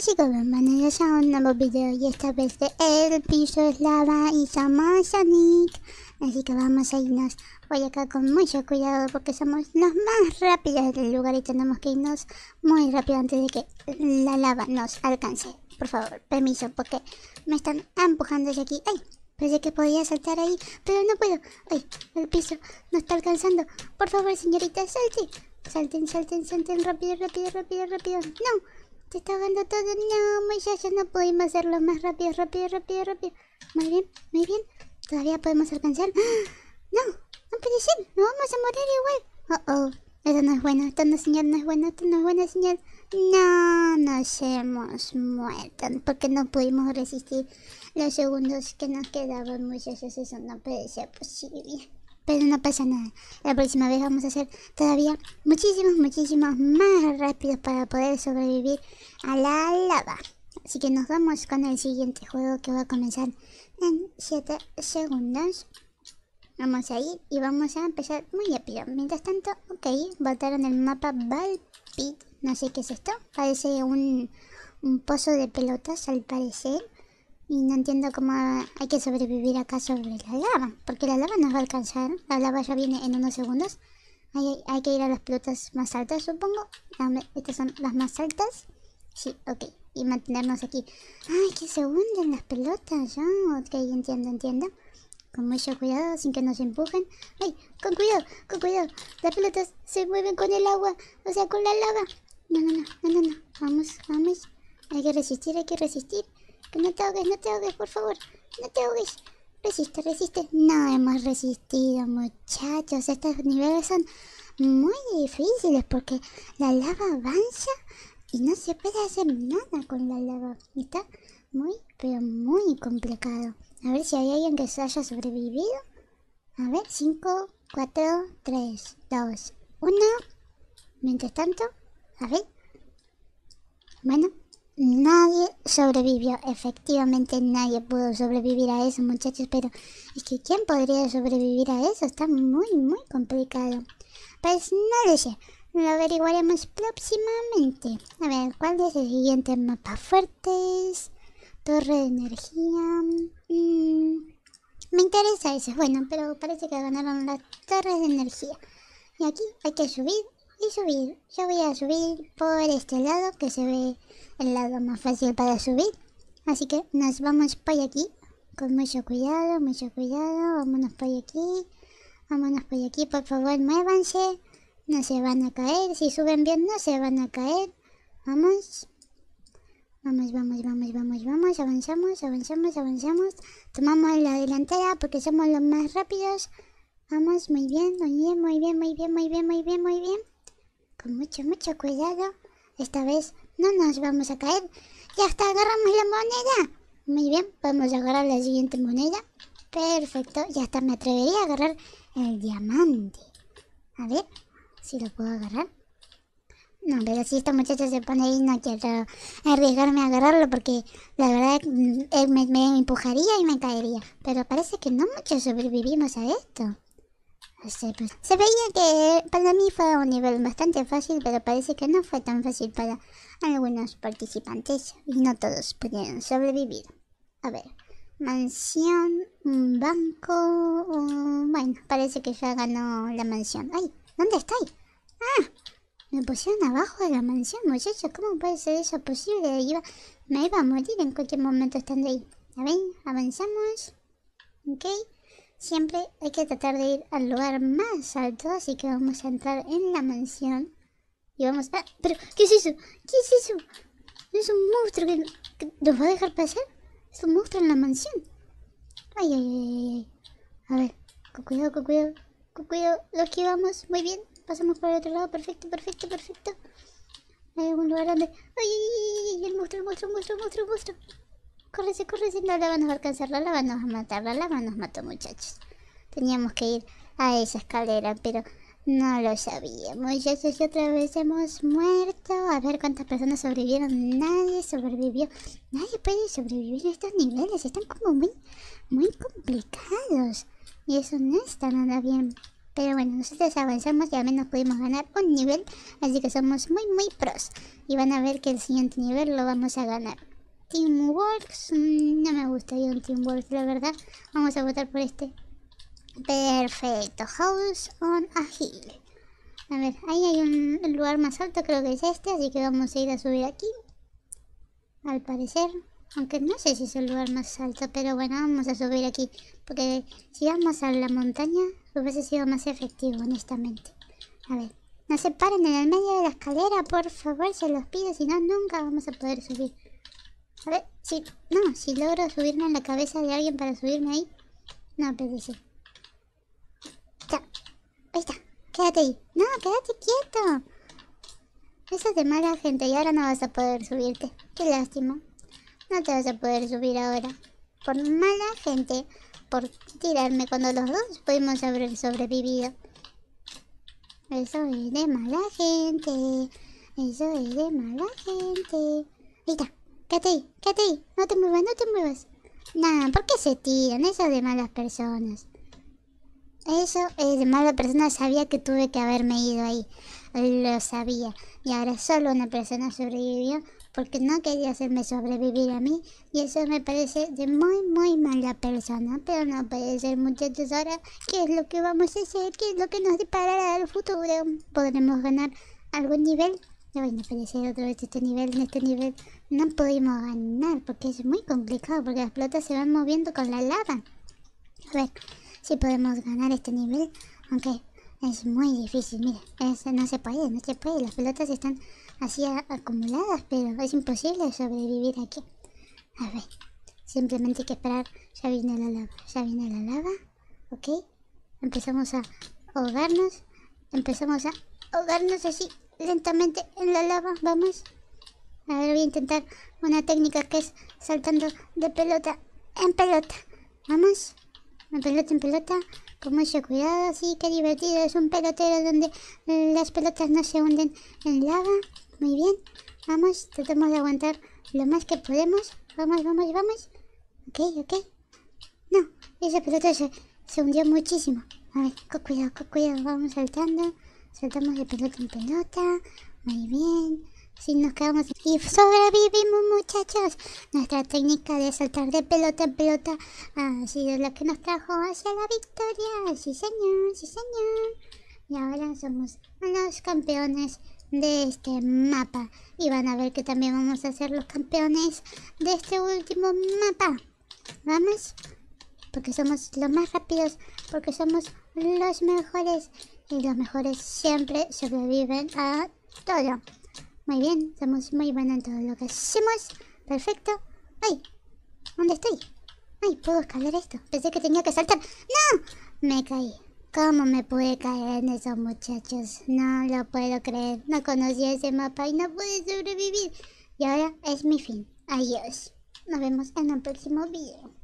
chicos, bienvenidos a un nuevo video y esta vez de El Piso es Lava y somos Sonic Así que vamos a irnos Voy acá con mucho cuidado porque somos los más rápidos del lugar y tenemos que irnos muy rápido antes de que la lava nos alcance Por favor, permiso porque me están empujando desde aquí ¡Ay! Pensé que podía saltar ahí, pero no puedo ¡Ay! El piso no está alcanzando Por favor, señorita, salte Salten, salten, salten, rápido, rápido, rápido, rápido ¡No! Te está ahogando todo. No, muchachos, no podemos hacerlo más rápido, rápido, rápido, rápido. Muy bien, muy bien. Todavía podemos alcanzar. ¡Ah! No, no puede ser. No vamos a morir igual. Oh, oh. Esto no es bueno. Esto no, señor, no es bueno. Esto no es buena señal. No, nos hemos muerto. Porque no pudimos resistir los segundos que nos quedaban, muchachos. Eso no puede ser posible pero no pasa nada. La próxima vez vamos a hacer todavía muchísimos, muchísimos más rápidos para poder sobrevivir a la lava. Así que nos vamos con el siguiente juego que va a comenzar en 7 segundos. Vamos a ir y vamos a empezar muy rápido. Mientras tanto, ok, botaron el mapa Balpit. No sé qué es esto. Parece un pozo de pelotas al parecer. Y no entiendo cómo hay que sobrevivir acá sobre la lava. Porque la lava nos va a alcanzar. La lava ya viene en unos segundos. Hay, que ir a las pelotas más altas, supongo. Estas son las más altas. Sí, ok. Y mantenernos aquí. Ay, que se hunden las pelotas. Ya, ok, entiendo, entiendo. Con mucho cuidado, sin que nos empujen. Ay, con cuidado, con cuidado. Las pelotas se mueven con el agua. O sea, con la lava. no, no, no, no, no. Vamos, vamos. Hay que resistir, hay que resistir. Que no te ahogues, no te ahogues, por favor. No te ahogues. Resiste, resiste. No hemos resistido, muchachos. Estos niveles son muy difíciles porque la lava avanza y no se puede hacer nada con la lava. Está muy, pero muy complicado. A ver si hay alguien que se haya sobrevivido. A ver, 5, 4, 3, 2, 1. Mientras tanto, a ver. Bueno, Nadie sobrevivió, efectivamente nadie pudo sobrevivir a eso muchachos, pero es que ¿quién podría sobrevivir a eso? Está muy muy complicado. Pues no lo lo averiguaremos próximamente. A ver, ¿cuál es el siguiente mapa? Fuertes, torre de energía... Mm, me interesa eso, bueno, pero parece que ganaron las torres de energía. Y aquí hay que subir y subir. Yo voy a subir por este lado que se ve el lado más fácil para subir. Así que nos vamos por aquí. Con mucho cuidado, mucho cuidado. Vámonos por aquí. Vámonos por aquí. Por favor, muévanse. No se van a caer. Si suben bien, no se van a caer. Vamos. Vamos, vamos, vamos, vamos, vamos. Avanzamos, avanzamos, avanzamos. Tomamos la delantera porque somos los más rápidos. Vamos, muy bien, muy bien, muy bien, muy bien, muy bien, muy bien, muy bien con mucho, mucho cuidado. Esta vez no nos vamos a caer. Ya está, agarramos la moneda. Muy bien, vamos a agarrar la siguiente moneda. Perfecto, ya está. me atrevería a agarrar el diamante. A ver si lo puedo agarrar. No, pero si esta muchacha se pone ahí no quiero arriesgarme a agarrarlo porque la verdad mm, eh, me, me empujaría y me caería. Pero parece que no muchos sobrevivimos a esto. Pues, se veía que para mí fue un nivel bastante fácil, pero parece que no fue tan fácil para algunos participantes y no todos pudieron sobrevivir. A ver, mansión, un banco, bueno, parece que ya ganó la mansión. ¡Ay! ¿Dónde estoy? ¡Ah! Me pusieron abajo de la mansión, muchachos, ¿cómo puede ser eso posible? me iba a morir en cualquier momento estando ahí. A ver, avanzamos. Ok. Siempre hay que tratar de ir al lugar más alto, así que vamos a entrar en la mansión. Y vamos a... Ah, ¿Pero qué es eso? ¿Qué es eso? ¿Es un monstruo que, nos va a dejar pasar? Es un monstruo en la mansión. Ay, ay, ay, ay. A ver, con cuidado, con cuidado. Con cuidado, lo esquivamos. Muy bien. Pasamos por el otro lado. Perfecto, perfecto, perfecto. Hay algún lugar donde... Ay, ay, ay, ay, el monstruo, el monstruo, el monstruo, el monstruo, el monstruo corre si no la vamos a alcanzar, la van a matar, la van a matar muchachos. Teníamos que ir a esa escalera, pero no lo sabíamos. Ya sé si otra vez hemos muerto. A ver cuántas personas sobrevivieron. Nadie sobrevivió. Nadie puede sobrevivir a estos niveles. Están como muy, muy complicados. Y eso no está nada bien. Pero bueno, nosotros avanzamos y al menos pudimos ganar un nivel. Así que somos muy, muy pros. Y van a ver que el siguiente nivel lo vamos a ganar. Teamworks, mm, no me gusta un Teamworks, la verdad. Vamos a votar por este. Perfecto, House on a Hill. A ver, ahí hay un lugar más alto, creo que es este, así que vamos a ir a subir aquí. Al parecer, aunque no sé si es el lugar más alto, pero bueno, vamos a subir aquí. Porque si vamos a la montaña, hubiese sido más efectivo, honestamente. A ver, no se paren en el medio de la escalera, por favor, se los pido, si no, nunca vamos a poder subir. A ver, si... No, si logro subirme en la cabeza de alguien para subirme ahí. No, pero pues sí. Ya. Ahí está. Quédate ahí. No, quédate quieto. Eso es de mala gente y ahora no vas a poder subirte. Qué lástima. No te vas a poder subir ahora. Por mala gente. Por tirarme cuando los dos pudimos haber sobrevivido. Eso es de mala gente. Eso es de mala gente. Ahí está quédate ahí, No te muevas, no te muevas. ¿Nada? ¿por qué se tiran? Eso de malas personas. Eso es eh, de mala persona. Sabía que tuve que haberme ido ahí. Lo sabía. Y ahora solo una persona sobrevivió porque no quería hacerme sobrevivir a mí. Y eso me parece de muy, muy mala persona. Pero no puede ser, muchachos. Ahora, ¿qué es lo que vamos a hacer? ¿Qué es lo que nos deparará el futuro? ¿Podremos ganar algún nivel? Ya voy a aparecer otra vez este nivel. En este nivel no pudimos ganar porque es muy complicado. Porque las pelotas se van moviendo con la lava. A ver si podemos ganar este nivel. Aunque es muy difícil. Mira, no se puede, no se puede. Las pelotas están así acumuladas. Pero es imposible sobrevivir aquí. A ver. Simplemente hay que esperar. Ya viene la lava. Ya viene la lava. Ok. Empezamos a ahogarnos. Empezamos a ahogarnos así lentamente en la lava. Vamos. A ver, voy a intentar una técnica que es saltando de pelota en pelota. Vamos. Una pelota en pelota. Con mucho cuidado. Sí, qué divertido. Es un pelotero donde las pelotas no se hunden en lava. Muy bien. Vamos. Tratamos de aguantar lo más que podemos. Vamos, vamos, vamos. Ok, ok. No, esa pelota se, se hundió muchísimo. A ver, con cuidado, con cuidado. Vamos saltando saltamos de pelota en pelota, muy bien. Si nos quedamos y sobrevivimos muchachos. Nuestra técnica de saltar de pelota en pelota ha sido la que nos trajo hacia la victoria. Sí señor, sí señor. Y ahora somos los campeones de este mapa. Y van a ver que también vamos a ser los campeones de este último mapa. Vamos. Porque somos los más rápidos. Porque somos los mejores y los mejores siempre sobreviven a todo. Muy bien, somos muy buenos en todo lo que hacemos. Perfecto. ¡Ay! ¿Dónde estoy? ¡Ay! ¿Puedo escalar esto? Pensé que tenía que saltar. ¡No! Me caí. ¿Cómo me pude caer en esos muchachos? No lo puedo creer. No conocí ese mapa y no pude sobrevivir. Y ahora es mi fin. Adiós. Nos vemos en el próximo video.